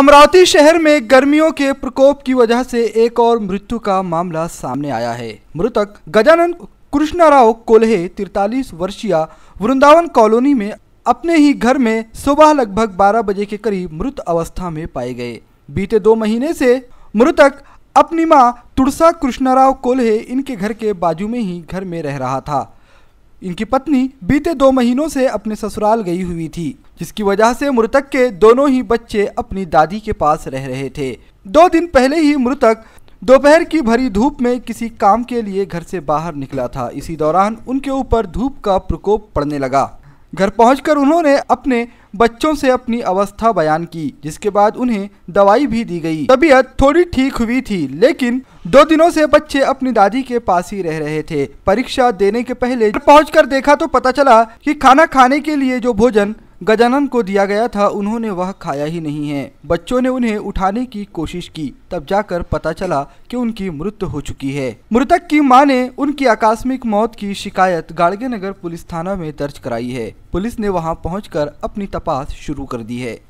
अमरावती शहर में गर्मियों के प्रकोप की वजह से एक और मृत्यु का मामला सामने आया है मृतक गजानन कृष्णाराव कोल्हे तिरतालीस वर्षीय वृंदावन कॉलोनी में अपने ही घर में सुबह लगभग 12 बजे के करीब मृत अवस्था में पाए गए बीते दो महीने से मृतक अपनी मां तुड़सा कृष्णाराव कोल्हे इनके घर के बाजू में ही घर में रह रहा था इनकी पत्नी बीते दो महीनों से अपने ससुराल गई हुई थी जिसकी वजह से मृतक के दोनों ही बच्चे अपनी दादी के पास रह रहे थे दो दिन पहले ही मृतक दोपहर की भरी धूप में किसी काम के लिए घर से बाहर निकला था इसी दौरान उनके ऊपर धूप का प्रकोप पड़ने लगा घर पहुंचकर उन्होंने अपने बच्चों से अपनी अवस्था बयान की जिसके बाद उन्हें दवाई भी दी गई तबीयत थोड़ी ठीक हुई थी लेकिन दो दिनों से बच्चे अपनी दादी के पास ही रह रहे थे परीक्षा देने के पहले पहुंचकर देखा तो पता चला कि खाना खाने के लिए जो भोजन गजानन को दिया गया था उन्होंने वह खाया ही नहीं है बच्चों ने उन्हें उठाने की कोशिश की तब जाकर पता चला कि उनकी मृत्यु हो चुकी है मृतक की मां ने उनकी आकस्मिक मौत की शिकायत गाड़गे नगर पुलिस थाना में दर्ज कराई है पुलिस ने वहां पहुंचकर अपनी तपास शुरू कर दी है